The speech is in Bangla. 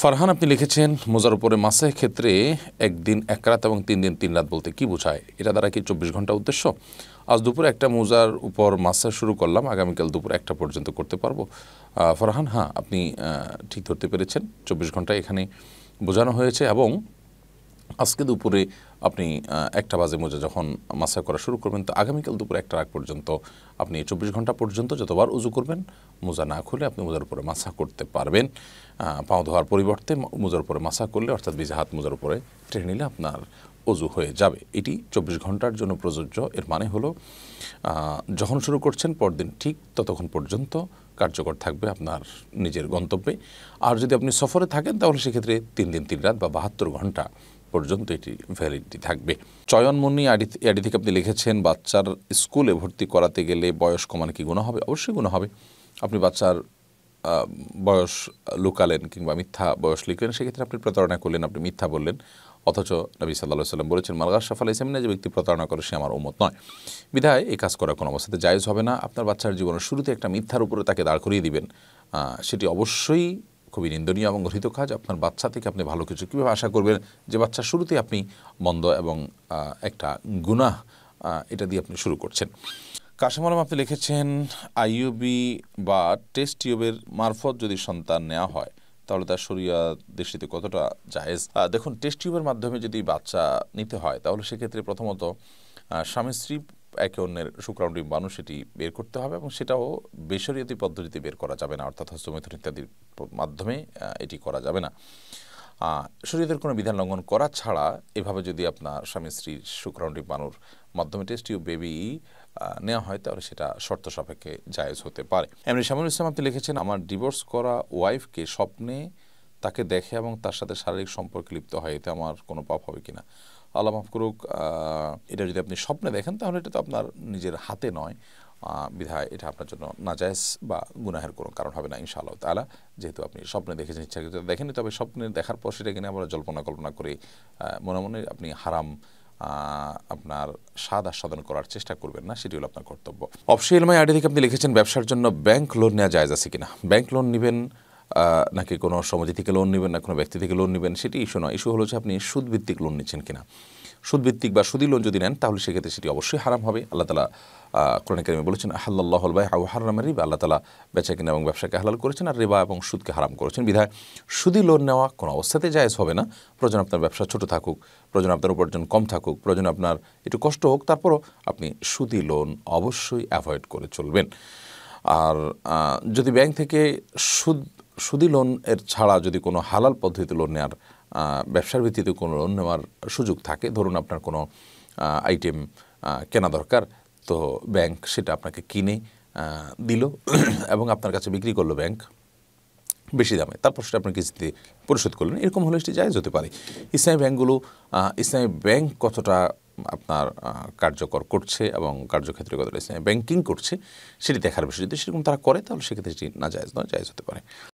ফারহান আপনি লিখেছেন মোজারপুরে মাসের ক্ষেত্রে একদিন এক রাত এবং তিন দিন তিন রাত বলতে কি বোঝায় এটা দ্বারা কি চব্বিশ ঘন্টা উদ্দেশ্য আজ দুপুর একটা মোজার উপর মাসা শুরু করলাম আগামীকাল দুপুর একটা পর্যন্ত করতে পারবো ফরহান হ্যাঁ আপনি ঠিক ধরতে পেরেছেন চব্বিশ ঘন্টা এখানে বোঝানো হয়েছে এবং আজকে দুপুরে আপনি একটা বাজে মোজা যখন মাসা করা শুরু করবেন তো আগামীকাল দুপুর একটা আগ পর্যন্ত আপনি চব্বিশ ঘন্টা পর্যন্ত যতবার উজু করবেন মোজা না খুলে আপনি মোজার উপরে মাসা করতে পারবেন পাও ধোয়ার পরিবর্তে মোজার উপরে মাসা করলে অর্থাৎ বিজা হাত মোজার উপরে ট্রেনে নিলে আপনার অজু হয়ে যাবে এটি চব্বিশ ঘন্টার জন্য প্রযোজ্য এর মানে হলো যখন শুরু করছেন পরদিন ঠিক ততক্ষণ পর্যন্ত কার্যকর থাকবে আপনার নিজের গন্তব্যে আর যদি আপনি সফরে থাকেন তাহলে সেক্ষেত্রে তিন দিন তিন রাত বা বাহাত্তর ঘন্টা পর্যন্ত এটি ভ্যালিডিটি থাকবে চয়নমণি আইডি থেকে আপনি লিখেছেন বাচ্চার স্কুলে ভর্তি করাতে গেলে বয়স কমানো কি গুণ হবে অবশ্যই গুণ হবে আপনি বাচ্চার বয়স লুকালেন কিংবা মিথ্যা বয়স লিখলেন সেক্ষেত্রে আপনি প্রতারণা করলেন আপনি মিথ্যা বললেন অথচ নবী সাল্লা সাল্লাম বলেছেন মালগার সাফাল ইসলামিনা যে ব্যক্তি প্রতারণা করে সে আমার উমত নয় বিধায় এই কাজ করার কোনো অবস্থাতে জায়জ হবে না আপনার বাচ্চার জীবনের শুরুতে একটা মিথ্যার উপরে তাকে দাঁড় করিয়ে দিবেন সেটি অবশ্যই খুবই নিন্দনীয় এবং গঠিত কাজ আপনার বাচ্চা থেকে আপনি ভালো কিছু কীভাবে আশা করবেন যে বাচ্চা শুরুতে আপনি মন্দ এবং একটা গুনাহ এটা দিয়ে আপনি শুরু করছেন কাশেম আলম আপনি লিখেছেন আইইউবি বা টেস্ট টিউবের মারফত যদি সন্তান নেওয়া হয় তাহলে তার শরিয়া দৃষ্টিতে কতটা জায়েজ দেখুন টেস্ট টিউবের মাধ্যমে যদি বাচ্চা নিতে হয় তাহলে সেক্ষেত্রে প্রথমত স্বামী স্ত্রী একে অন্যের শুক্রাণুটির মানুষ এটি বের করতে হবে এবং সেটাও বেসরিয়াতি পদ্ধতিতে বের করা যাবে না অর্থাৎ হস্তমৈথুন ইত্যাদির মাধ্যমে এটি করা যাবে না শরীরের কোনো বিধান লঙ্ঘন করা ছাড়া এভাবে যদি আপনার স্বামী স্ত্রীর শুক্রাণুটি বানুর মাধ্যমে টেস্টিও বেবি নেওয়া হয় তাহলে সেটা শর্ত সাপেক্ষে জায়েজ হতে পারে এমনি শামুল ইসলাম আপনি লিখেছেন আমার ডিভোর্স করা ওয়াইফকে স্বপ্নে তাকে দেখে এবং তার সাথে শারীরিক সম্পর্কে লিপ্ত হয় এতে আমার কোনো পাপ হবে কিনা আল্লাহ মাফ করুক এটা যদি আপনি স্বপ্নে দেখেন তাহলে এটা তো আপনার নিজের হাতে নয় বিধায় এটা আপনার জন্য নাজায়জ বা গুনাহের কোনো কারণ হবে না ইনশাআল্লাহ তালা যেহেতু আপনি স্বপ্নে দেখেছেন ইচ্ছা দেখেনি তবে স্বপ্নে দেখার পর সেটা কিনে আমরা জল্পনা কল্পনা করি মনে মনে আপনি হারাম আপনার স্বাদ আস্বাদন করার চেষ্টা করবেন না সেটি হলো আপনার কর্তব্য অবশ্যই এলমাই আইডি থেকে আপনি লিখেছেন ব্যবসার জন্য ব্যাংক লোন নেওয়া যায় আছে কিনা ব্যাংক লোন নেবেন নাকি কোনো সমাজে থেকে লোন নেবেন না কোনো ব্যক্তি থেকে লোন নেবেন সেটি ইস্যু নয় ইস্যু হলো যে আপনি সুদভিত্তিক লোন নিচ্ছেন কিনা সুদভিত্তিক বা সুদী লোন যদি নেন তাহলে সেক্ষেত্রে সেটি অবশ্যই হারাম হবে আল্লাহ তালা কোরআন কারিমে বলেছেন আহাল্লাহ আউ আহারামের রিবা আল্লাহ তালা বেচা কিনা এবং ব্যবসাকে হালাল করেছেন আর রেবা এবং সুদকে হারাম করেছেন বিধায় সুদী লোন নেওয়া কোনো অবস্থাতে জায়েজ হবে না প্রয়োজন আপনার ব্যবসা ছোট থাকুক প্রয়োজন আপনার উপার্জন কম থাকুক প্রয়োজন আপনার একটু কষ্ট হোক তারপরও আপনি সুদী লোন অবশ্যই অ্যাভয়েড করে চলবেন আর যদি ব্যাংক থেকে সুদ সুদী লোন এর ছাড়া যদি কোনো হালাল পদ্ধতিতে লোন নেওয়ার ব্যবসার ভিত্তিতে কোনো লোন নেওয়ার সুযোগ থাকে ধরুন আপনার কোনো আইটেম কেনা দরকার তো ব্যাংক সেটা আপনাকে কিনে দিল এবং আপনার কাছে বিক্রি করলো ব্যাংক বেশি দামে তারপর সেটা আপনার কিস্তিতে পরিশোধ করলেন এরকম হলে সেটি জায়জ হতে পারে ইসলামী ব্যাংকগুলো ইসলামী ব্যাংক কতটা আপনার কার্যকর করছে এবং কার্যক্ষেত্রে কতটা ইসলামী ব্যাংকিং করছে সেটি দেখার বিষয় যদি সেরকম তারা করে তাহলে সেক্ষেত্রে সেটি না যায় নয় জায়জ হতে পারে